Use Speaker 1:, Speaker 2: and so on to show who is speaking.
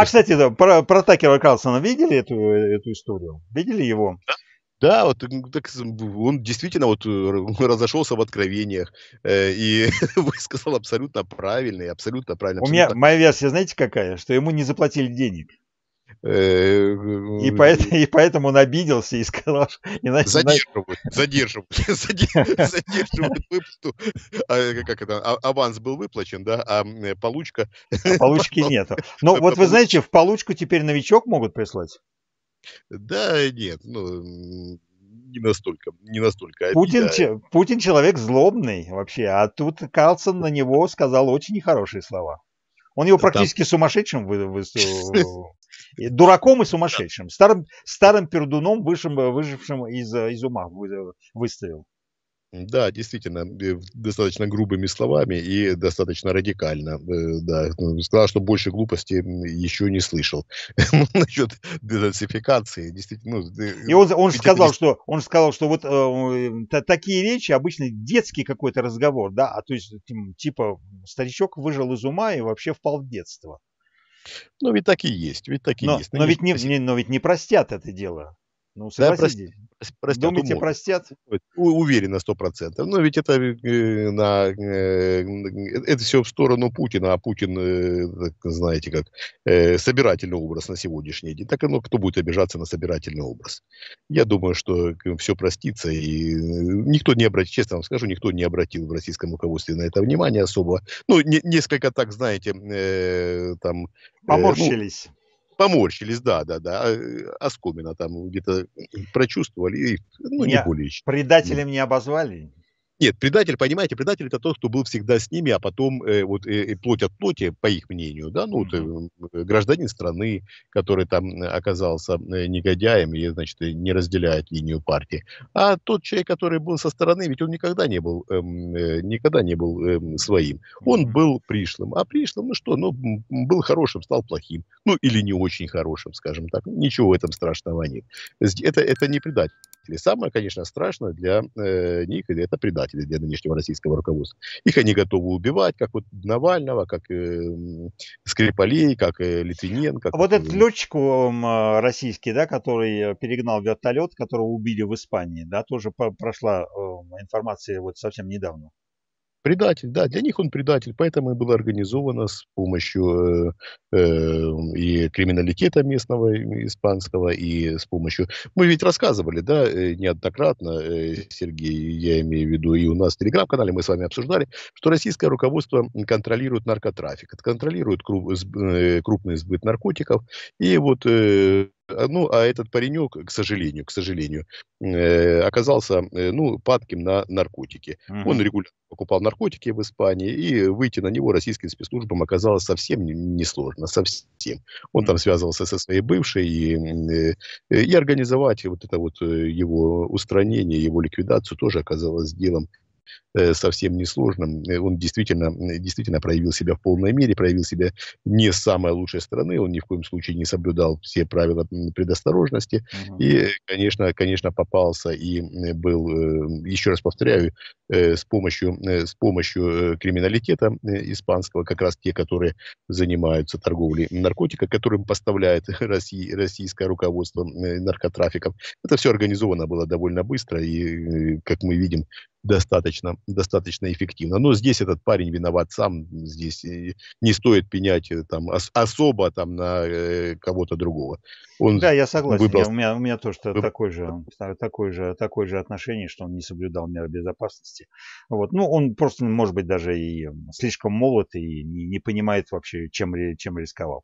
Speaker 1: А, кстати, да, про, про Такера Карлсона видели эту, эту историю? Видели его?
Speaker 2: Да? вот так, он действительно вот э, разошелся в откровениях э, и высказал абсолютно правильно абсолютно правильно. У меня
Speaker 1: моя версия, знаете какая, что ему не заплатили денег.
Speaker 2: Э,
Speaker 1: и, э, поэтому, и поэтому он обиделся и сказал, что иначе... Задерживают,
Speaker 2: задерживают,
Speaker 1: задерживают
Speaker 2: выплату. А, э, как это, а, аванс был выплачен, да, а получка... А получки нет. Но ну, вот вы знаете,
Speaker 1: в получку теперь новичок могут прислать?
Speaker 2: Да, нет, ну,
Speaker 1: не настолько, не настолько. Путин, Че, Путин человек злобный вообще, а тут Калсон на него сказал очень нехорошие слова. Он его практически Там... сумасшедшим вы, вы, Дураком и сумасшедшим. Старым, старым пердуном, выжим, выжившим из, из ума
Speaker 2: выставил. Да, действительно, э, достаточно грубыми словами и достаточно радикально. Э, да. Сказал, что больше глупости еще не слышал. Ну, насчет денацификации. Действительно, ну, э, и он, он же сказал, не...
Speaker 1: что, он сказал, что вот э, такие речи, обычно детский какой-то разговор, да, а то есть типа старичок выжил из ума и вообще впал в детство. Ну, ведь так и есть, ведь так и но, есть. Ну, но, но, ведь не, не, но ведь не простят это дело. Ну, согласитесь. Да, простят, Думаете, умут. простят?
Speaker 2: Уверен на 100%. Но ну, ведь это, э, на, э, это все в сторону Путина, а Путин, э, знаете как, э, собирательный образ на сегодняшний день. Так оно, кто будет обижаться на собирательный образ? Я думаю, что э, все простится, и э, никто не обратил, честно вам скажу, никто не обратил в российском руководстве на это внимание особо. Ну, не, несколько так, знаете, э, там... Э, ну, Поморщились. Ну, поморщились, да, да, да, э, оскомина там где-то прочувствовали, и, ну, Меня не более. Предателем не обозвали? Нет, предатель, понимаете, предатель это тот, кто был всегда с ними, а потом э, вот э, э плоть от плоти, по их мнению, да, ну, mm-hmm. вот, э, э, гражданин страны, который там э, оказался э, негодяем и, значит, не разделяет линию партии. А тот человек, который был со стороны, ведь он никогда не был, эм, э, никогда не был э, своим. Он mm-hmm. был пришлым. А пришлым, ну что, ну, был хорошим, стал плохим. Ну, или не очень хорошим, скажем так. Ничего в этом страшного нет. Это, это не предатель предателей. Самое, конечно, страшное для э, них это предатели для нынешнего российского руководства. Их они готовы убивать, как вот Навального, как э, Скрипалей, как э, Литвиненко.
Speaker 1: Вот этот э, летчик э, российский, да, который перегнал вертолет, которого убили в Испании, да, тоже прошла э, информация вот совсем недавно.
Speaker 2: Предатель, да, для них он предатель, поэтому и было организовано с помощью э, э, и криминалитета местного испанского, и с помощью... Мы ведь рассказывали, да, э, неоднократно, э, Сергей, я имею в виду, и у нас в Телеграм-канале мы с вами обсуждали, что российское руководство контролирует наркотрафик, контролирует круп, э, крупный сбыт наркотиков, и вот э, а, ну, а этот паренек, к сожалению, к сожалению, э, оказался, э, ну, падким на наркотики. Угу. Он регулярно покупал наркотики в Испании, и выйти на него российским спецслужбам оказалось совсем несложно, совсем. Он там связывался со своей бывшей, и, э, и организовать вот это вот его устранение, его ликвидацию тоже оказалось делом Э, совсем несложным. Э, он действительно, действительно проявил себя в полной мере, проявил себя не с самой лучшей стороны, он ни в коем случае не соблюдал все правила предосторожности, угу. и, конечно, конечно, попался и был, э, еще раз повторяю, с помощью, с помощью криминалитета испанского, как раз те, которые занимаются торговлей наркотика, которым поставляет Россия, российское руководство наркотрафиков. Это все организовано было довольно быстро, и, как мы видим, достаточно, достаточно эффективно. Но здесь этот парень виноват сам, здесь э, не стоит пенять э, там, ос- особо там, на э, кого-то другого. Он да, я согласен. Выбрал... Я, у, меня, у меня тоже Выб... такое, же, такое,
Speaker 1: же, такое же отношение, что он не соблюдал меры безопасности. Вот. Ну, он просто, может быть, даже и слишком молод и не, не понимает вообще, чем, чем рисковал.